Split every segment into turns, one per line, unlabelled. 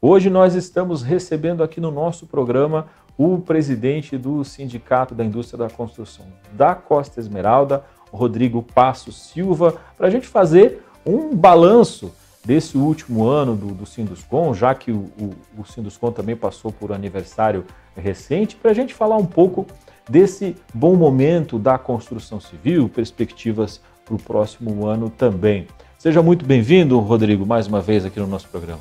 Hoje nós estamos recebendo aqui no nosso programa o presidente do Sindicato da Indústria da Construção da Costa Esmeralda, Rodrigo Passo Silva, para a gente fazer um balanço desse último ano do, do Sinduscom, já que o, o, o Sinduscom também passou por aniversário recente, para a gente falar um pouco desse bom momento da construção civil, perspectivas para o próximo
ano também. Seja muito bem-vindo, Rodrigo, mais uma vez aqui no nosso programa.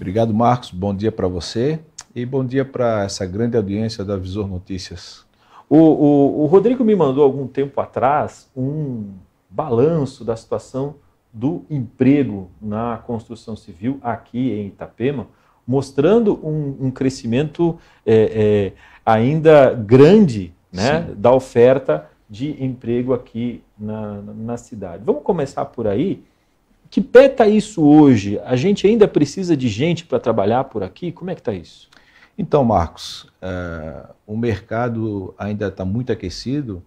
Obrigado, Marcos. Bom dia para você e bom dia para essa grande audiência da Visor Notícias.
O, o, o,
Rodrigo me mandou algum tempo atrás um balanço
da situação do emprego na construção civil aqui em Itapema, mostrando um, um crescimento é, é, ainda grande né, da oferta de emprego aqui na, na cidade. Vamos começar por aí que pé está isso hoje? A gente ainda precisa de gente para
trabalhar por aqui? Como é que está isso? Então, Marcos, uh, o mercado ainda está muito aquecido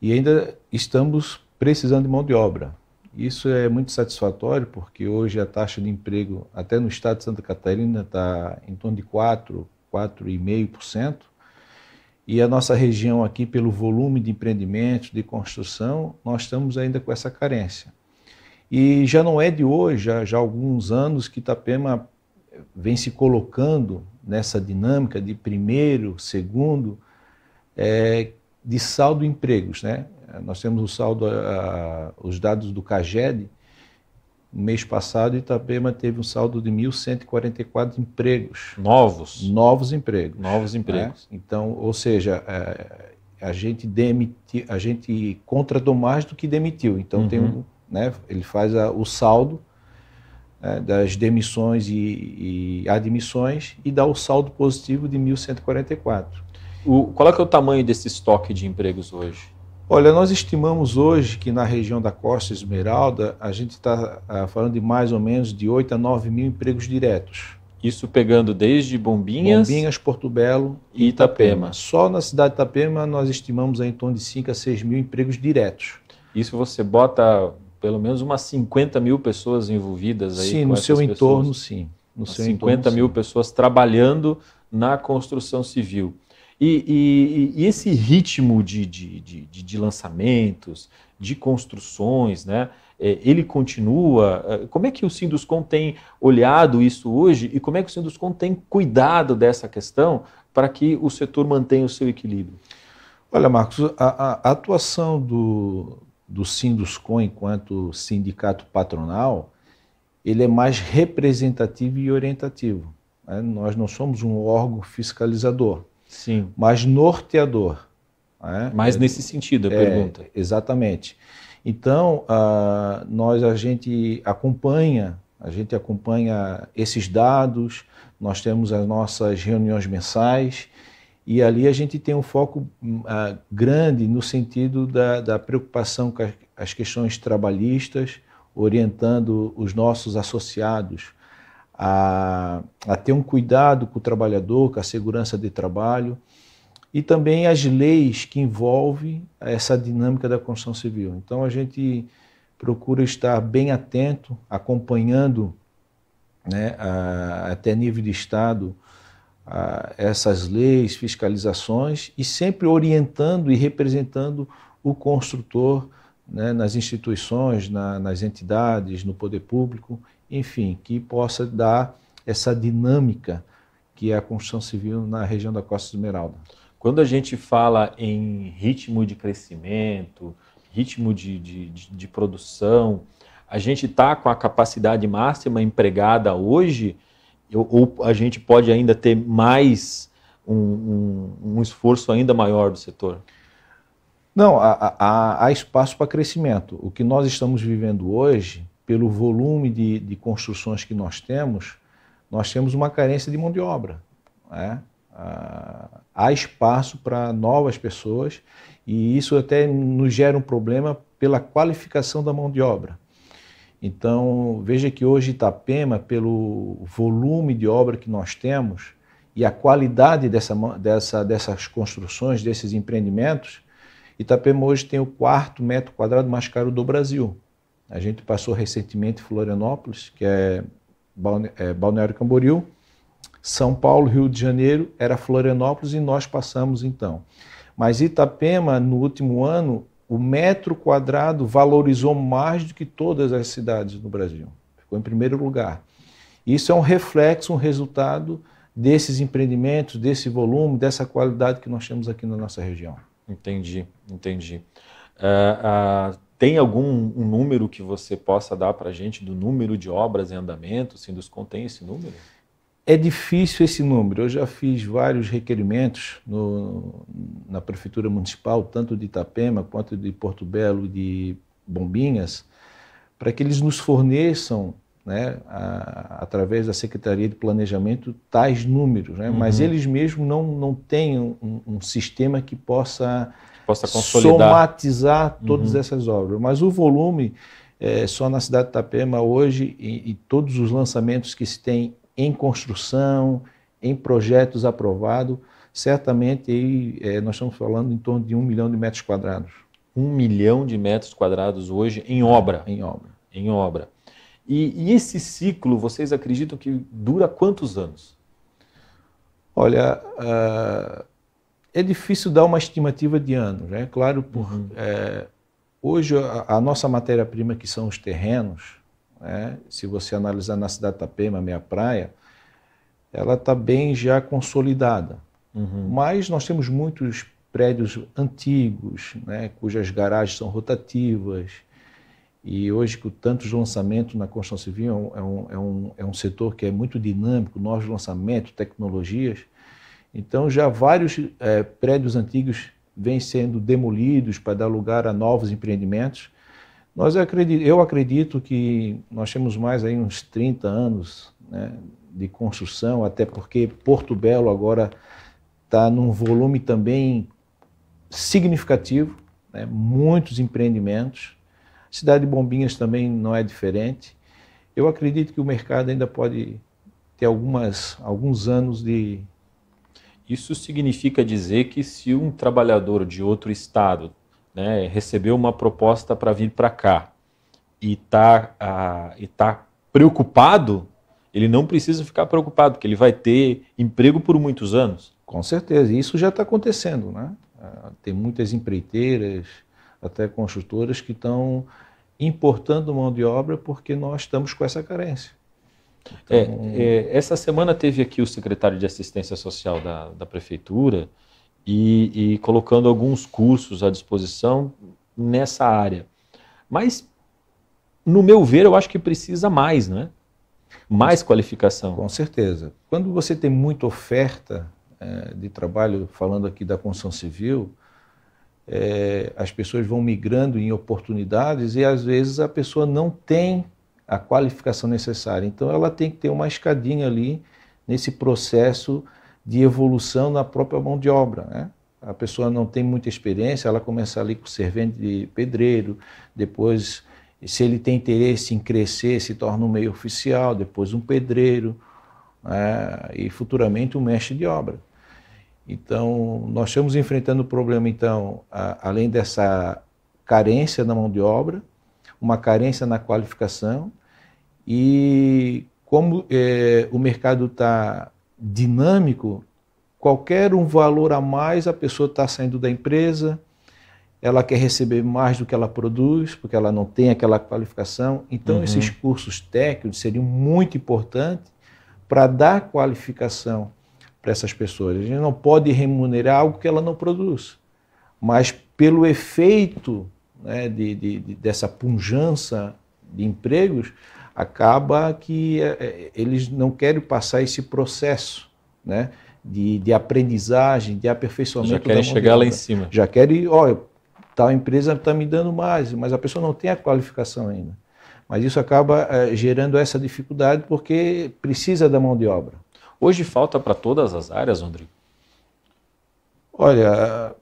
e ainda estamos precisando de mão de obra. Isso é muito satisfatório porque hoje a taxa de emprego, até no estado de Santa Catarina, está em torno de 4, 4,5%. E a nossa região aqui, pelo volume de empreendimentos, de construção, nós estamos ainda com essa carência. E já não é de hoje, já, já há alguns anos que Itapema vem se colocando nessa dinâmica de primeiro, segundo, é, de saldo empregos. Né? Nós temos o saldo, a, os dados do CAGED, no mês passado, Itapema teve um saldo de 1.144 empregos. Novos? Novos empregos. Novos né? empregos. Né? Então, ou seja, a, é, a gente, demitiu a gente contratou mais do que demitiu. Então, uhum. tem um, né? ele faz a, o saldo é, das demissões e, e, admissões e dá o saldo positivo de 1.144. O, qual é, é o tamanho desse estoque de empregos hoje? Olha, nós estimamos hoje que na região da Costa Esmeralda a gente está ah, falando de mais ou menos de 8 a 9 mil empregos diretos. Isso pegando desde Bombinhas, Bombinhas Porto Belo e Itapema. Itapema. Só na cidade de Itapema nós estimamos em torno de 5 a 6 mil empregos diretos. Isso você bota
pelo menos umas 50 mil pessoas envolvidas aí. Sim, no seu pessoas. entorno, sim. No seu 50 entorno, mil sim. pessoas trabalhando na construção civil. E, e, e esse ritmo de, de, de, de, lançamentos, de construções, né? É, ele continua? É, como é que o Sinduscom tem olhado isso hoje e como é que o Sinduscom tem cuidado dessa questão para que o setor mantenha o seu equilíbrio?
Olha, Marcos, a, a atuação do, do Sinduscom enquanto sindicato patronal, ele é mais representativo e orientativo. Né? Nós não somos um órgão fiscalizador, Sim. mas norteador. Né? Mais é, nesse sentido a é, pergunta. Exatamente. Então, uh, nós a gente acompanha, a gente acompanha esses dados, nós temos as nossas reuniões mensais e ali a gente tem um foco hum, ah, grande no sentido da, da preocupação com as questões trabalhistas, orientando os nossos associados a, a, ter um cuidado com o trabalhador, com a segurança de trabalho e também as leis que envolvem essa dinâmica da construção civil. Então a gente procura estar bem atento, acompanhando né, a, até nível de Estado a essas leis, fiscalizações e sempre orientando e representando o construtor né, nas instituições, na, nas entidades, no poder público, enfim, que possa dar essa dinâmica que é a construção civil na região da Costa Esmeralda. Quando a gente fala em ritmo de crescimento, ritmo de, de, de produção,
a gente está com a capacidade máxima empregada hoje ou a gente pode ainda ter mais um, um, um esforço ainda maior
do setor? Não, há, há, há espaço para crescimento. O que nós estamos vivendo hoje, pelo volume de, de construções que nós temos, nós temos uma carência de mão de obra. Né? Ah, há espaço para novas pessoas e isso até nos gera um problema pela qualificação da mão de obra. Então, veja que hoje Itapema, pelo volume de obra que nós temos e a qualidade dessa, dessa, dessas construções, desses empreendimentos, Itapema hoje tem o quarto metro quadrado mais caro do Brasil. A gente passou recentemente Florianópolis, que é, Balne é Balneário Camboriú, São Paulo, Rio de Janeiro, era Florianópolis e nós passamos então. Mas Itapema, no último ano, o metro quadrado valorizou mais do que todas as cidades no Brasil. Ficou em primeiro lugar. Isso é um reflexo, um resultado desses empreendimentos, desse volume, dessa qualidade que nós temos aqui na nossa região.
Entendi, entendi. Uh, uh, tem algum um número que você possa dar para a gente do número de obras em andamento? Assim, dos contém esse número?
É difícil esse número. Eu já fiz vários requerimentos no, na Prefeitura Municipal, tanto de Itapema quanto de Porto Belo, de Bombinhas, para que eles nos forneçam, né, a, através da Secretaria de Planejamento, tais números. Né? Uhum. Mas eles mesmos não, não têm um, um sistema que possa, que possa consolidar. somatizar todas uhum. essas obras. Mas o volume, é, só na cidade de Itapema hoje, e, e todos os lançamentos que se tem em construção, em projetos aprovados, certamente aí, é, nós estamos falando em torno de um milhão de metros quadrados.
Um milhão de metros quadrados hoje em obra. Em obra. Em obra. E, e esse ciclo, vocês acreditam que dura quantos anos?
Olha, uh, é difícil dar uma estimativa de anos. É né? claro, por, uhum. é, hoje a, a nossa matéria-prima, que são os terrenos, né? Se você analisar na cidade de Itapema, minha praia, ela está bem já consolidada. Uhum. Mas nós temos muitos prédios antigos, né, cujas garagens são rotativas. E hoje, com tantos lançamentos na construção civil, é um, é, um, é um é setor que é muito dinâmico novos lançamentos, tecnologias. Então, já vários é, prédios antigos vêm sendo demolidos para dar lugar a novos empreendimentos. Nós acredito, eu acredito que nós temos mais aí uns 30 anos né, de construção, até porque Porto Belo agora está num volume também significativo, né, muitos empreendimentos. A cidade de Bombinhas também não é diferente. Eu acredito que o mercado ainda pode ter algumas, alguns anos de.
Isso significa dizer
que se um
trabalhador de outro estado né, recebeu uma proposta para vir para cá e está ah, tá preocupado, ele não precisa ficar preocupado, porque ele
vai ter emprego por muitos anos. Com certeza, e isso já está acontecendo. Né? Ah, tem muitas empreiteiras, até construtoras, que estão importando mão de obra porque nós estamos com essa carência. É, então... É, é, essa semana
teve aqui o secretário de Assistência Social da, da Prefeitura, e, e colocando alguns cursos à disposição nessa área. Mas,
no meu ver, eu acho que precisa mais, né? Mais qualificação. Com certeza. Quando você tem muita oferta é, de trabalho, falando aqui da construção civil, é, as pessoas vão migrando em oportunidades e às vezes a pessoa não tem a qualificação necessária. Então ela tem que ter uma escadinha ali nesse processo de evolução na própria mão de obra. Né? A pessoa não tem muita experiência, ela começa ali com servente de pedreiro, depois, se ele tem interesse em crescer, se torna um meio oficial, depois um pedreiro né? e futuramente um mestre de obra. Então, nós estamos enfrentando o problema, então, a, além dessa carência na mão de obra, uma carência na qualificação e como é, o mercado está dinâmico, qualquer um valor a mais, a pessoa está saindo da empresa, ela quer receber mais do que ela produz, porque ela não tem aquela qualificação. Então, uhum. esses cursos técnicos seriam muito importantes para dar qualificação para essas pessoas. A gente não pode remunerar algo que ela não produz, mas pelo efeito né, de, de, de, dessa punjança de empregos, acaba que é, é, eles não querem passar esse processo, né? De, de aprendizagem, de aperfeiçoamento. Já querem chegar lá em cima. Já querem, olha, tal empresa está me dando mais, mas a pessoa não tem a qualificação ainda. Mas isso acaba é, gerando essa dificuldade porque precisa da mão de obra.
Hoje falta para todas as áreas, Rodrigo?
Olha,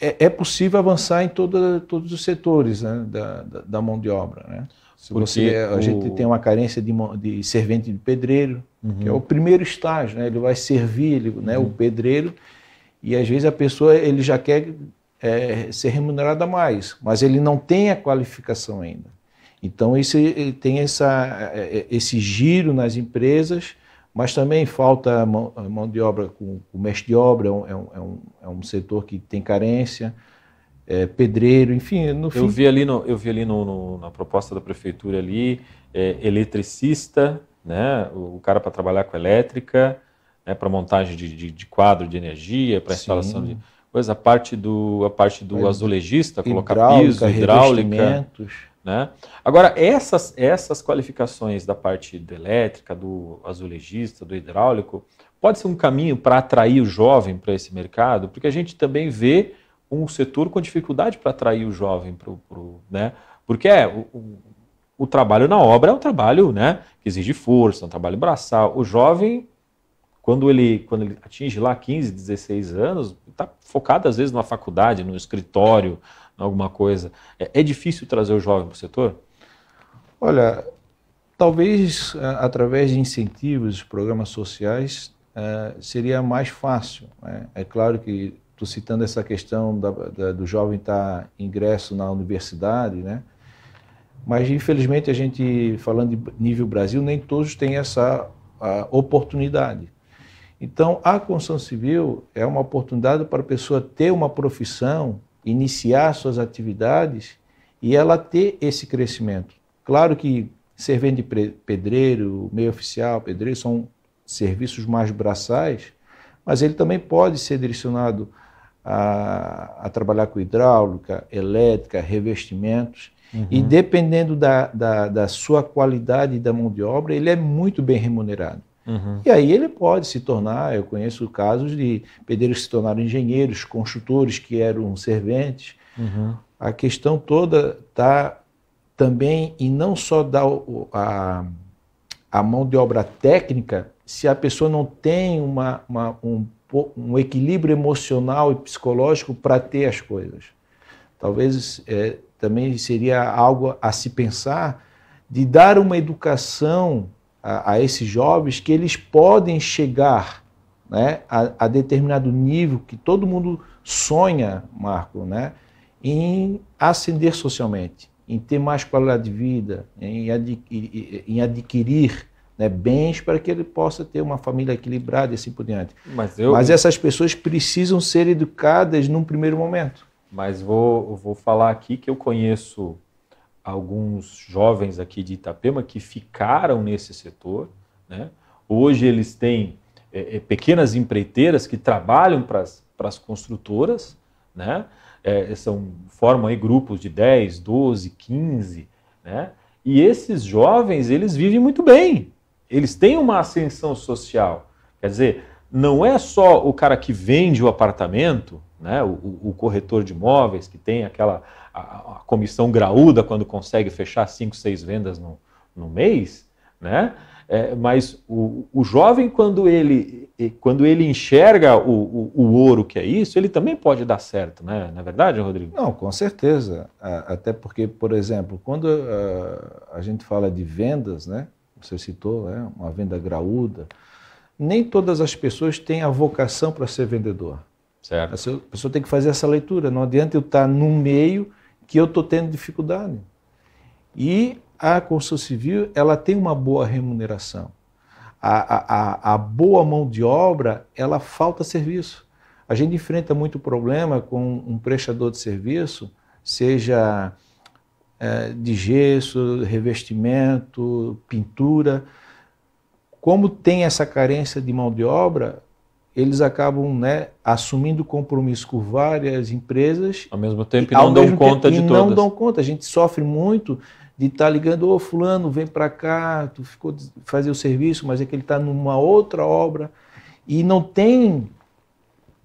é, é, possível avançar em toda, todos os setores né, da, da, da mão de obra. Né? Se porque a o... gente tem uma carência de, de servente de pedreiro, uhum. que é o uhum. primeiro estágio, né? Ele vai servir ele, né, uhum. o pedreiro, e às vezes a pessoa ele já quer é, ser remunerada mais, mas ele não tem a qualificação ainda. Então isso tem essa, é, é, esse giro nas empresas, mas também falta mão, mão de obra com o mestre de obra, é, é um, é um, é um setor que tem carência é, pedreiro, enfim, no fim... Eu vi
ali, no, eu vi ali no, no, na proposta da prefeitura ali, é, eletricista, né, o, o cara para trabalhar com elétrica, né, para montagem de, de, de, quadro de energia, para instalação de... Pois a parte do, a parte do azulejista, colocar piso, hidráulica... Né? Agora, essas, essas qualificações da parte do elétrica, do azulejista, do hidráulico, pode ser um caminho para atrair o jovem para esse mercado, porque a gente também vê um setor com dificuldade para atrair o jovem para o. Né? Porque é, o, o, o, trabalho na obra é um trabalho né, que exige força, é um trabalho braçal. O jovem, quando ele, quando ele atinge lá 15, 16 anos, está focado às vezes numa faculdade, no escritório, em alguma coisa. É, é difícil trazer o jovem para o setor?
Olha, talvez é, através de incentivos, programas sociais, é, seria mais fácil. Né? É claro que tu citando essa questão da, da, do jovem estar tá ingresso na universidade, né? Mas infelizmente a gente falando de nível Brasil nem todos têm essa oportunidade. Então a construção civil é uma oportunidade para a pessoa ter uma profissão, iniciar suas atividades e ela ter esse crescimento. Claro que servente de pedreiro, meio oficial, pedreiro são serviços mais braçais, mas ele também pode ser direcionado a, a trabalhar com hidráulica, elétrica, revestimentos. Uhum. E dependendo da, da, da sua qualidade da mão de obra, ele é muito bem remunerado. Uhum. E aí ele pode se tornar, eu conheço casos de pedreiros que se tornaram engenheiros, construtores que eram serventes. Uhum. A questão toda está também em não só dar a, a mão de obra técnica, se a pessoa não tem uma, uma um um equilíbrio emocional e psicológico para ter as coisas. Talvez é, também seria algo a se pensar de dar uma educação a, a esses jovens que eles podem chegar né, a, a, determinado nível que todo mundo sonha, Marco, né, em ascender socialmente, em ter mais qualidade de vida, em, em adquirir né, bens para que ele possa ter uma família equilibrada e assim por diante. Mas, eu... Mas essas pessoas precisam ser educadas num primeiro momento.
Mas vou, vou falar aqui que eu conheço alguns jovens aqui de Itapema que ficaram nesse setor. Né? Hoje eles têm é, é, pequenas empreiteiras que trabalham para as construtoras, né? É, são, formam aí grupos de 10, 12, 15, né? e esses jovens eles vivem muito bem eles têm uma ascensão social. Quer dizer, não é só o cara que vende o apartamento, né, o, o corretor de imóveis, que tem aquela a, a comissão graúda quando consegue fechar cinco, seis vendas no, no mês, né? É, mas o, o jovem, quando ele, quando ele enxerga o, o, o, ouro que é isso, ele também pode dar
certo, né? Não é verdade, Rodrigo? Não, com certeza. Até porque, por exemplo, quando ah, a gente fala de vendas, né? você citou, né? uma venda graúda. Nem todas as pessoas têm a vocação para ser vendedor. Certo. A pessoa tem que fazer essa leitura. Não adianta eu estar no meio que eu estou tendo dificuldade. E a construção civil ela tem uma boa remuneração. A, a, a, boa mão de obra ela falta serviço. A gente enfrenta muito problema com um prestador de serviço, seja é, de gesso, revestimento, pintura. Como tem essa carência de mão de obra, eles acabam né, assumindo compromisso com várias empresas.
Ao mesmo tempo, e, não dão conta tempo, de todas. não dão
conta. A gente sofre muito de estar tá ligando, ô oh, fulano, vem para cá, tu ficou fazer o serviço, mas é que ele está numa outra obra e não tem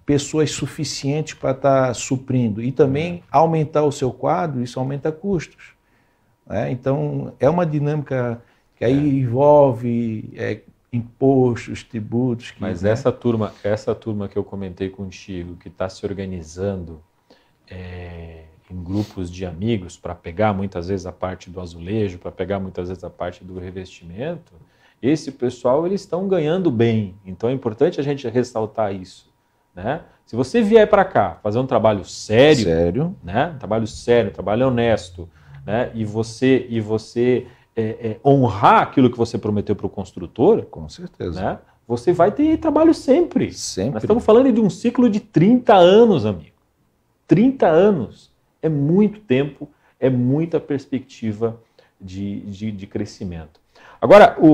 pessoas suficientes para estar tá suprindo e também é. aumentar o seu quadro, isso aumenta custos. Né? Então, é uma dinâmica que aí é. envolve é, impostos, tributos. Que, Mas né? essa
turma, essa turma que eu comentei contigo, que está se organizando é, em grupos de amigos para pegar muitas vezes a parte do azulejo, para pegar muitas vezes a parte do revestimento, esse pessoal eles estão ganhando bem. Então é importante a gente ressaltar isso. Né? Se você vier para cá fazer um trabalho sério, sério. Né? Um trabalho sério, um trabalho honesto, né? e você, e você é, é, honrar aquilo que você prometeu para o construtor, com certeza. Né? Você vai ter trabalho sempre. Sempre. Nós estamos falando de um ciclo de 30 anos, amigo. 30 anos é muito tempo, é muita perspectiva de, de, de crescimento. Agora, o,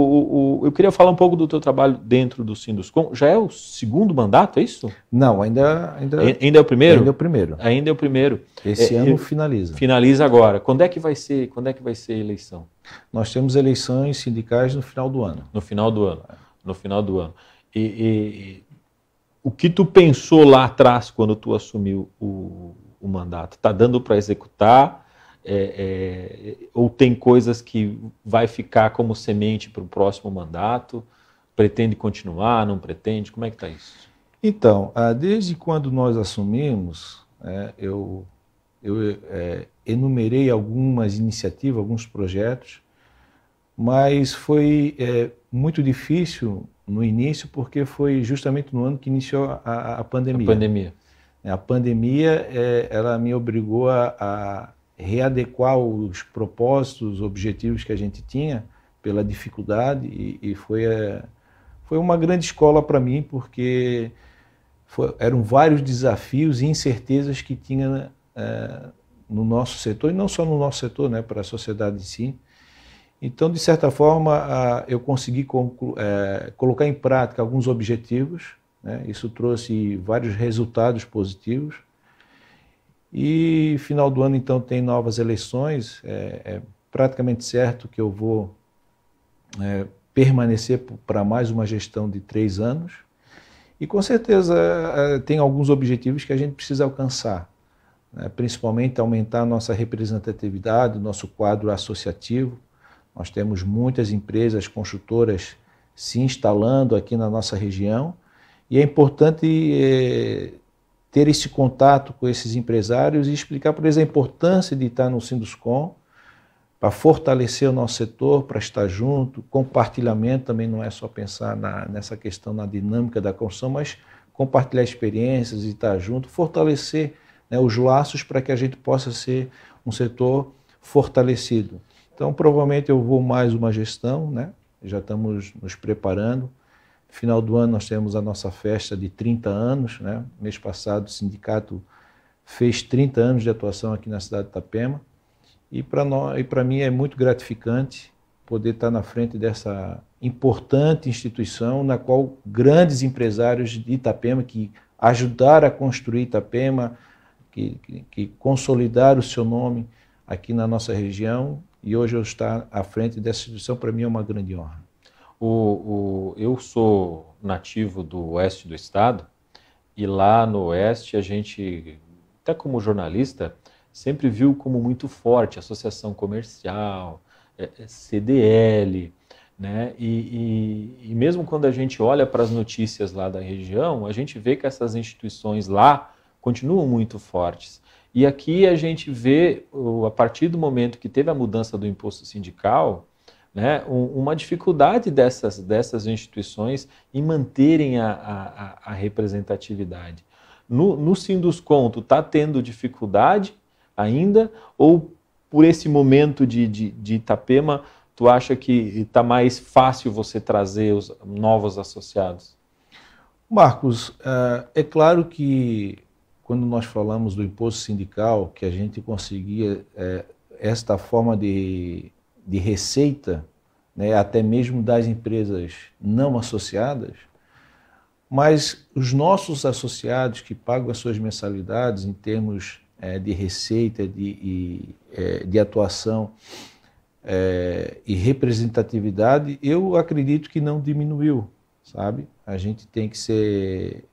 o, eu queria falar um pouco do teu trabalho dentro do Sinduscom. Já é o segundo mandato, é isso?
Não, ainda... Ainda, ainda é o primeiro? Ainda é o
primeiro. Ainda é o primeiro. Esse é, ano é, finaliza. Finaliza agora. Quando é, que vai ser, quando é que vai ser a eleição?
Nós temos eleições sindicais no final do ano.
No final do ano. No final do ano. E, e o que tu pensou lá atrás, quando tu assumiu o, o mandato? Está dando para executar? é, é, ou tem coisas que vai ficar como semente para o próximo mandato? Pretende continuar, não pretende? Como é que está isso?
Então, ah, desde quando nós assumimos, é, eu, eu é, enumerei algumas iniciativas, alguns projetos, mas foi é, muito difícil no início, porque foi justamente no ano que iniciou a, a pandemia. A pandemia. A pandemia, ela me obrigou a, a readequar os propósitos, os objetivos que a gente tinha pela dificuldade e, e foi, é, foi uma grande escola para mim porque foi, eram vários desafios e incertezas que tinha é, no nosso setor e não só no nosso setor, né, para a sociedade em si. Então, de certa forma, a, eu consegui é, colocar em prática alguns objetivos. Né, isso trouxe vários resultados positivos e final do ano, então, tem novas eleições. É, é praticamente certo que eu vou é, permanecer para mais uma gestão de três anos. E com certeza é, é, tem alguns objetivos que a gente precisa alcançar, né? principalmente aumentar a nossa representatividade, nosso quadro associativo. Nós temos muitas empresas construtoras se instalando aqui na nossa região e é importante é, ter esse contato com esses empresários e explicar para eles a importância de estar no Sinduscom para fortalecer o nosso setor, para estar junto. Compartilhamento também não é só pensar na, nessa questão, na dinâmica da construção, mas compartilhar experiências e estar junto, fortalecer né, os laços para que a gente possa ser um setor fortalecido. Então, provavelmente eu vou mais uma gestão, né? já estamos nos preparando Final do ano nós temos a nossa festa de 30 anos. Né? Mês passado o sindicato fez 30 anos de atuação aqui na cidade de Itapema. E para mim é muito gratificante poder estar na frente dessa importante instituição na qual grandes empresários de Itapema que ajudaram a construir Itapema, que, que, que consolidaram o seu nome aqui na nossa região e hoje eu estar à frente dessa instituição para mim é uma grande honra. O, o, eu sou
nativo do oeste do estado e lá no oeste a gente, até como jornalista, sempre viu como muito forte associação comercial, é, é, CDL, né? E, e, e, mesmo quando a gente olha para as notícias lá da região, a gente vê que essas instituições lá continuam muito fortes. E aqui a gente vê, a partir do momento que teve a mudança do imposto sindical, né? Uma dificuldade dessas, dessas instituições em manterem a, a, a representatividade. No, no Sindusconto está tendo dificuldade ainda ou por esse momento de, de, de Itapema tu acha que está mais fácil você trazer os novos associados?
Marcos, eh, é claro que quando nós falamos do imposto sindical, que a gente conseguia eh, esta forma de de receita, né, até mesmo das empresas não associadas, mas os nossos associados que pagam as suas mensalidades em termos é, de receita, de, é, de atuação é, e representatividade, eu acredito que não diminuiu, sabe? A gente tem que ser.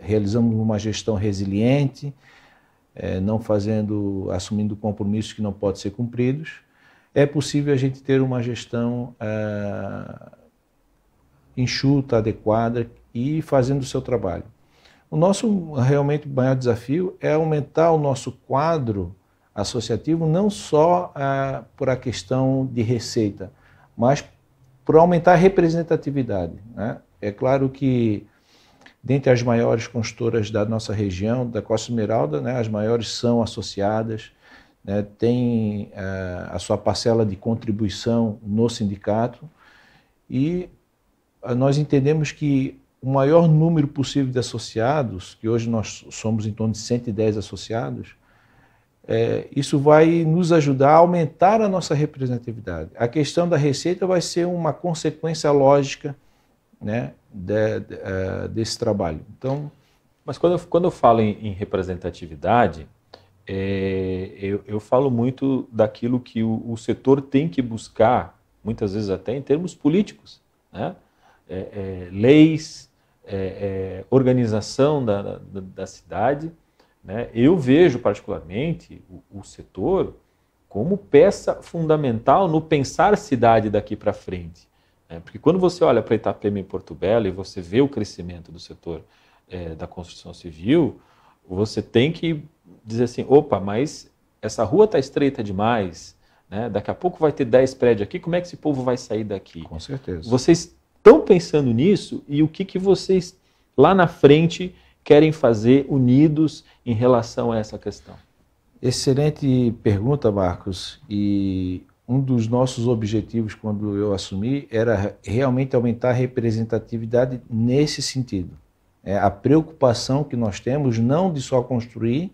realizamos uma gestão resiliente, é, não fazendo, assumindo compromissos que não podem ser cumpridos é possível a gente ter uma gestão eh, enxuta, adequada e fazendo o seu trabalho. O nosso realmente maior desafio é aumentar o nosso quadro associativo, não só eh, por a questão de receita, mas por aumentar a representatividade. Né? É claro que, dentre as maiores consultoras da nossa região, da Costa Esmeralda, né, as maiores são associadas, né, tem a, eh, a sua parcela de contribuição no sindicato e eh, nós entendemos que o maior número possível de associados, que hoje nós somos em torno de 110 associados, é, isso vai nos ajudar a aumentar a nossa representatividade. A questão da receita vai ser uma consequência lógica né, de, de, desse trabalho. Então, Mas quando eu, quando eu falo em, em
representatividade, é, eu, eu, falo muito daquilo que o, o, setor tem que buscar, muitas vezes até em termos políticos, né? é, é, leis, é, é, organização da, da, da cidade. Né? Eu vejo particularmente o, o, setor como peça fundamental no pensar cidade daqui para frente. Né? Porque quando você olha para Itapema e Porto Belo e você vê o crescimento do setor é, da construção civil, você tem que dizer assim, opa, mas essa rua está estreita demais, né? daqui a pouco vai ter 10 prédios aqui, como é que esse povo vai sair daqui? Com certeza. Vocês estão pensando nisso e o que, que vocês lá na frente querem fazer unidos em relação a essa questão?
Excelente pergunta, Marcos. E um dos nossos objetivos quando eu assumi era realmente aumentar a representatividade nesse sentido. É a preocupação que nós temos não de só construir,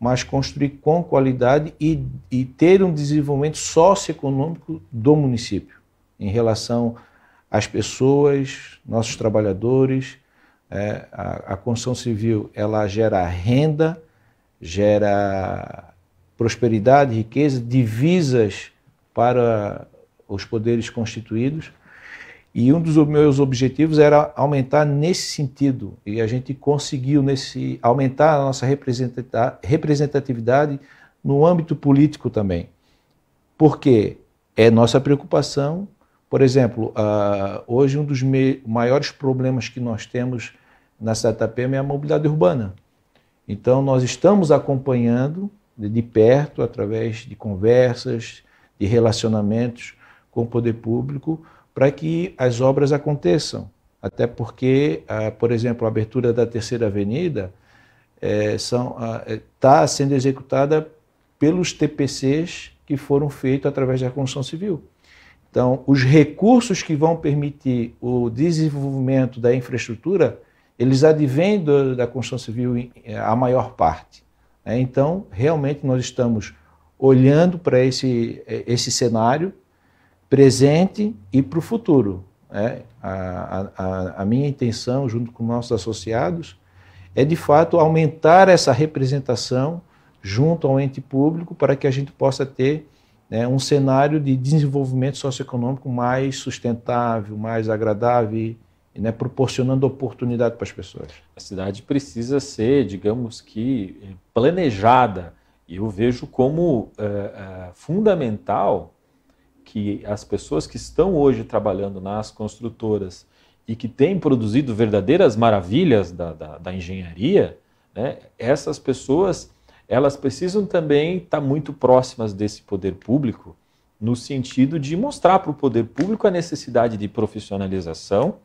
mas construir com qualidade e, e ter um desenvolvimento socioeconômico do município em relação às pessoas, nossos trabalhadores. É, a, a construção civil ela gera renda, gera prosperidade, riqueza, divisas para os poderes constituídos e um dos meus objetivos era aumentar nesse sentido, e a gente conseguiu nesse aumentar a nossa representatividade no âmbito político também. Porque é nossa preocupação, por exemplo, uh, hoje um dos maiores problemas que nós temos na cidade de é a mobilidade urbana. Então nós estamos acompanhando de perto, através de conversas, de relacionamentos com o poder público, para que as obras aconteçam. Até porque, ah, por exemplo, a abertura da Terceira Avenida está eh, ah, eh, é, sendo executada pelos TPCs que foram feitos através da construção civil. Então, os recursos que vão permitir o desenvolvimento da infraestrutura, eles advêm do, da construção civil eh, a maior parte. Né? Então, realmente, nós estamos olhando para esse, esse cenário presente e para o futuro. Né? a, a, a, minha intenção, junto com nossos associados, é de fato aumentar essa representação junto ao ente público para que a gente possa ter né, um cenário de desenvolvimento socioeconômico mais sustentável, mais agradável, né, proporcionando oportunidade para as pessoas.
A cidade precisa ser, digamos que, eh, planejada. E eu vejo como é, é, fundamental que as pessoas que estão hoje trabalhando nas construtoras e que têm produzido verdadeiras maravilhas da, da, da engenharia, né, essas pessoas elas precisam também estar tá muito próximas desse poder público, no sentido de mostrar para o poder público a necessidade de profissionalização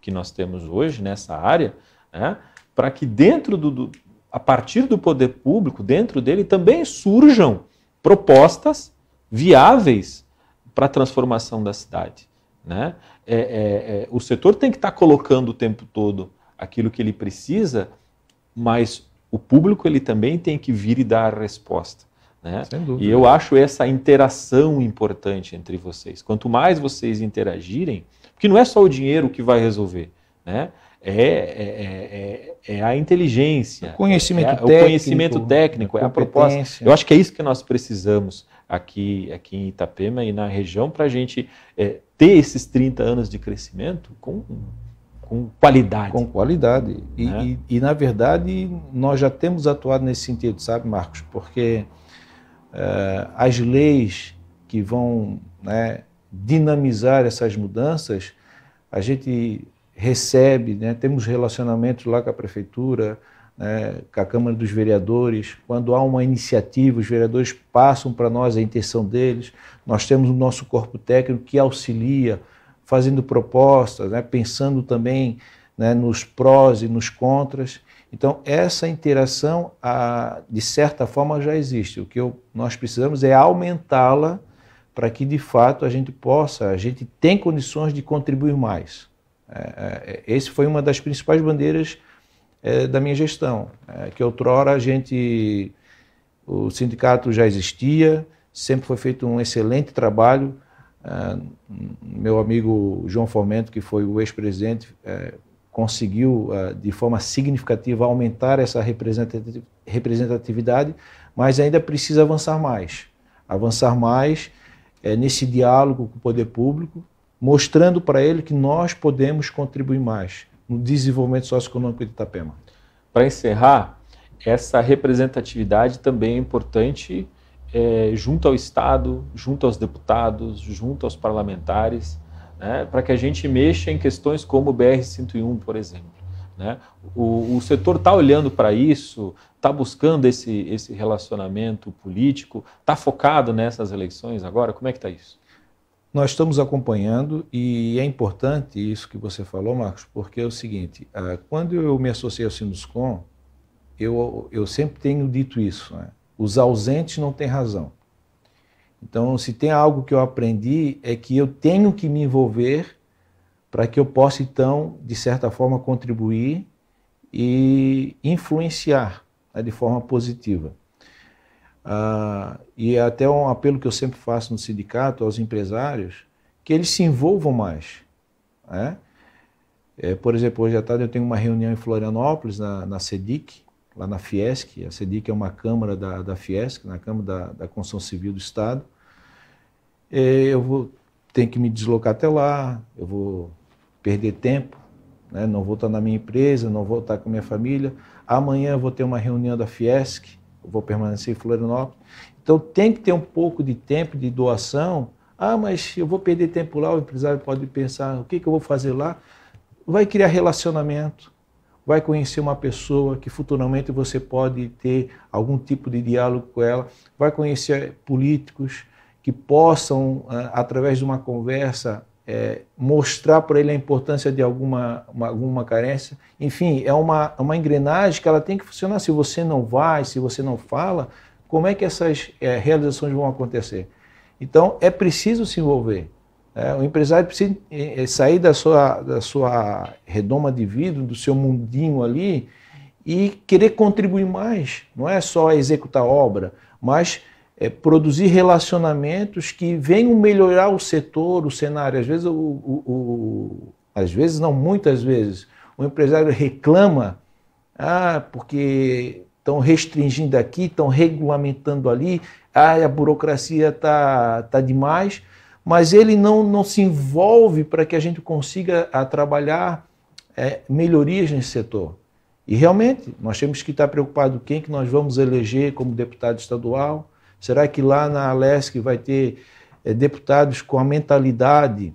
que nós temos hoje nessa área, né, para que dentro do, do, a partir do poder público, dentro dele também surjam propostas viáveis para a transformação da cidade. Né? É, é, é, o setor tem que estar tá colocando o tempo todo aquilo que ele precisa, mas o público ele também tem que vir e dar a resposta. Né? E eu acho essa interação importante entre vocês. Quanto mais vocês interagirem, porque não é só o dinheiro que vai resolver, né? É, é, é, é, é a inteligência, o conhecimento, é técnico, o conhecimento técnico, é a proposta. Eu acho que é isso que nós precisamos aqui, aqui em Itapema e
na região para a gente é, ter esses 30 anos de crescimento com, com qualidade. Com qualidade. E, né? e, e, na verdade, nós já temos atuado nesse sentido, sabe, Marcos? Porque uh, as leis que vão né, dinamizar essas mudanças, a gente recebe, né, temos relacionamentos lá com a prefeitura, né, com a Câmara dos Vereadores, quando há uma iniciativa, os vereadores passam para nós a intenção deles, nós temos o nosso corpo técnico que auxilia, fazendo propostas, né, pensando também né, nos prós e nos contras. Então, essa interação, a, de certa forma, já existe. O que eu, nós precisamos é aumentá-la para que, de fato, a gente possa, a gente tem condições de contribuir mais. É, é, é esse foi uma das principais bandeiras é, da minha gestão, é, que outrora a gente, o sindicato já existia, sempre foi feito um excelente trabalho. É, meu amigo João Fomento, que foi o ex-presidente, é, conseguiu é, de forma significativa aumentar essa representatividade, mas ainda precisa avançar mais. Avançar mais é, nesse diálogo com o poder público, mostrando para ele que nós podemos contribuir mais no desenvolvimento socioeconômico de Itapema.
Para encerrar, essa representatividade também é importante é, junto ao Estado, junto aos deputados, junto aos parlamentares, né, para que a gente mexa em questões como o BR-101, por exemplo. Né? O, o, setor está olhando para isso, está buscando esse, esse relacionamento político, está focado nessas eleições agora? Como é que está isso?
Nós estamos acompanhando e é importante isso que você falou, Marcos, porque é o seguinte: ah, quando eu me associei ao Sinuscom, eu, eu sempre tenho dito isso, né? os ausentes não têm razão. Então, se tem algo que eu aprendi, é que eu tenho que me envolver para que eu possa, então, de certa forma, contribuir e influenciar né, de forma positiva. Ah, e é até um apelo que eu sempre faço no sindicato aos empresários, que eles se envolvam mais. Né? É, por exemplo, hoje à tarde eu tenho uma reunião em Florianópolis, na, na CEDIC, lá na Fiesc. A CEDIC é uma Câmara da, da Fiesc, na Câmara da, da Construção Civil do Estado. É, eu vou ter que me deslocar até lá, eu vou perder tempo, né? não vou estar na minha empresa, não vou estar com minha família. Amanhã eu vou ter uma reunião da Fiesc, vou permanecer em Florianópolis. Então tem que ter um pouco de tempo de doação. Ah, mas eu vou perder tempo lá, o empresário pode pensar, o que, que eu vou fazer lá? Vai criar relacionamento, vai conhecer uma pessoa que futuramente você pode ter algum tipo de diálogo com ela, vai conhecer políticos que possam, ah, através de uma conversa, é, mostrar para ele a importância de alguma, uma, alguma carência. Enfim, é uma, é uma engrenagem que ela tem que funcionar. Se você não vai, se você não fala, como é que essas é, realizações vão acontecer? Então, é preciso se envolver. É, o empresário precisa é, é, sair da sua, da sua redoma de vidro, do seu mundinho ali e querer contribuir mais. Não é só executar obra, mas é, produzir relacionamentos que venham melhorar o setor, o cenário. Às vezes, o, o, o, às vezes não muitas vezes, o empresário reclama ah, porque estão restringindo aqui, estão regulamentando ali, ah, a burocracia está tá demais, mas ele não, não se envolve para que a gente consiga a ah, trabalhar é, melhorias nesse setor. E realmente, nós temos que estar preocupados quem que nós vamos eleger como deputado estadual, Será que lá na Alesc vai ter é, deputados com a mentalidade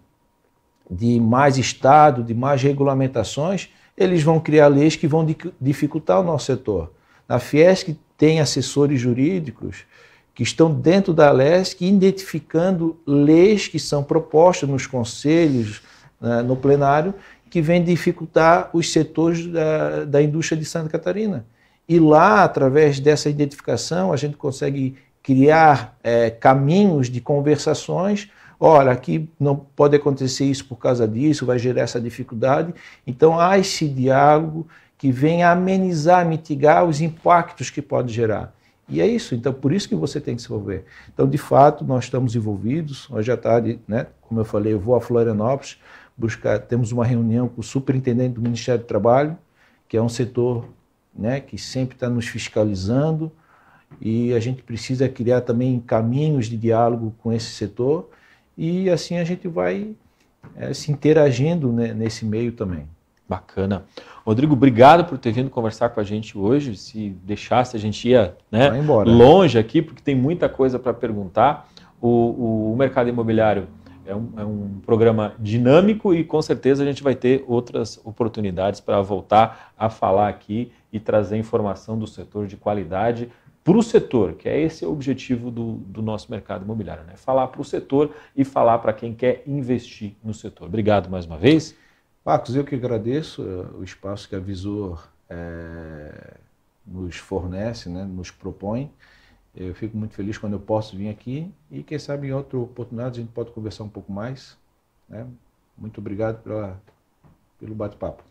de mais Estado, de mais regulamentações? Eles vão criar leis que vão dificultar o nosso setor. Na Fiesc tem assessores jurídicos que estão dentro da Alesc identificando leis que são propostas nos conselhos, né, no plenário, que vêm dificultar os setores da, da indústria de Santa Catarina. E lá, através dessa identificação, a gente consegue criar é, caminhos de conversações. Olha, aqui não pode acontecer isso por causa disso, vai gerar essa dificuldade. Então, há esse diálogo que vem amenizar, mitigar os impactos que pode gerar. E é isso, então por isso que você tem que se envolver. Então, de fato, nós estamos envolvidos. Hoje à tarde, né, como eu falei, eu vou a Florianópolis buscar. Temos uma reunião com o superintendente do Ministério do Trabalho, que é um setor né, que sempre está nos fiscalizando, e a gente precisa criar também caminhos de diálogo com esse setor e assim a gente vai é, se interagindo né, nesse meio também.
Bacana. Rodrigo, obrigado por ter vindo conversar com a gente hoje. Se deixasse, a gente ia né, longe aqui, porque tem muita coisa para perguntar. O, o, o, mercado imobiliário é um, é um programa dinâmico e com certeza a gente vai ter outras oportunidades para voltar a falar aqui e trazer informação do setor de qualidade para o setor, que é esse o objetivo do, do nosso mercado imobiliário, né? falar para o setor e falar para quem quer investir no setor. Obrigado mais uma vez.
Marcos, eu que agradeço eh, o espaço que a Visor é, nos fornece, né, nos propõe. Eu fico muito feliz quando eu posso vir aqui e quem sabe em outra oportunidade a gente pode conversar um pouco mais. Né? Muito obrigado pela, pelo bate-papo.